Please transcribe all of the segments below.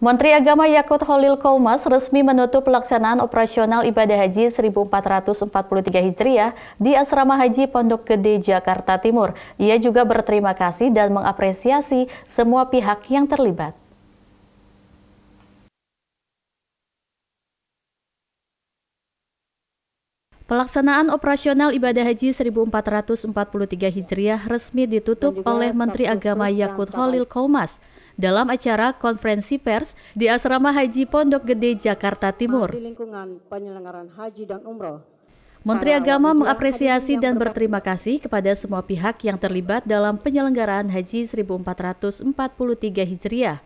Menteri Agama Yakut Holil Komas resmi menutup pelaksanaan operasional ibadah haji 1443 Hijriah di Asrama Haji Pondok Gede, Jakarta Timur. Ia juga berterima kasih dan mengapresiasi semua pihak yang terlibat. Pelaksanaan operasional ibadah haji 1443 Hijriah resmi ditutup oleh Menteri Agama Yakut Khalil Komas dalam acara konferensi pers di Asrama Haji Pondok Gede, Jakarta Timur. Menteri Agama mengapresiasi dan berterima kasih kepada semua pihak yang terlibat dalam penyelenggaraan Haji 1443 Hijriah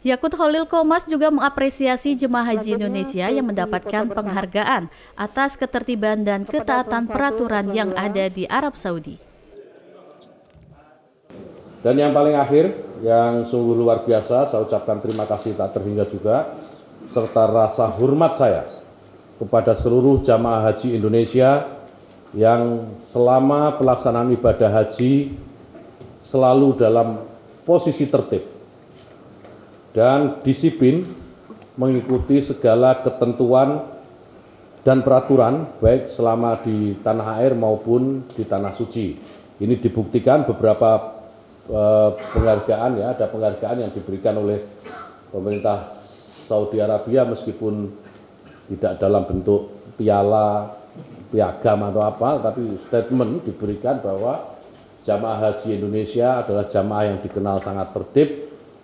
Yakut Holil Komas juga mengapresiasi jemaah haji Indonesia yang mendapatkan penghargaan atas ketertiban dan ketaatan peraturan yang ada di Arab Saudi. Dan yang paling akhir, yang sungguh luar biasa, saya ucapkan terima kasih tak terhingga juga, serta rasa hormat saya kepada seluruh jamaah haji Indonesia yang selama pelaksanaan ibadah haji selalu dalam posisi tertib, dan disiplin mengikuti segala ketentuan dan peraturan baik selama di tanah air maupun di tanah suci. Ini dibuktikan beberapa eh, penghargaan ya, ada penghargaan yang diberikan oleh pemerintah Saudi Arabia meskipun tidak dalam bentuk piala, piagam atau apa, tapi statement diberikan bahwa jamaah haji Indonesia adalah jamaah yang dikenal sangat tertib,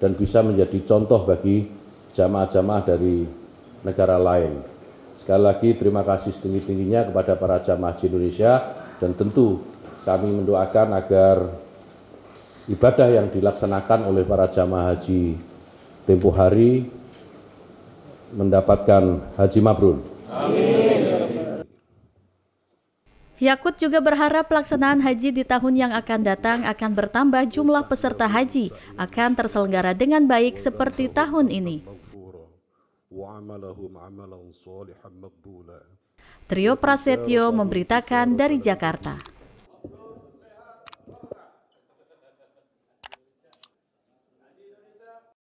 dan bisa menjadi contoh bagi jamaah-jamaah dari negara lain. Sekali lagi terima kasih setinggi-tingginya kepada para jamaah di Indonesia dan tentu kami mendoakan agar ibadah yang dilaksanakan oleh para jamaah haji tempuh hari mendapatkan haji mabrur. Amin. Yakut juga berharap pelaksanaan haji di tahun yang akan datang akan bertambah jumlah peserta haji akan terselenggara dengan baik seperti tahun ini. Trio Prasetyo memberitakan dari Jakarta.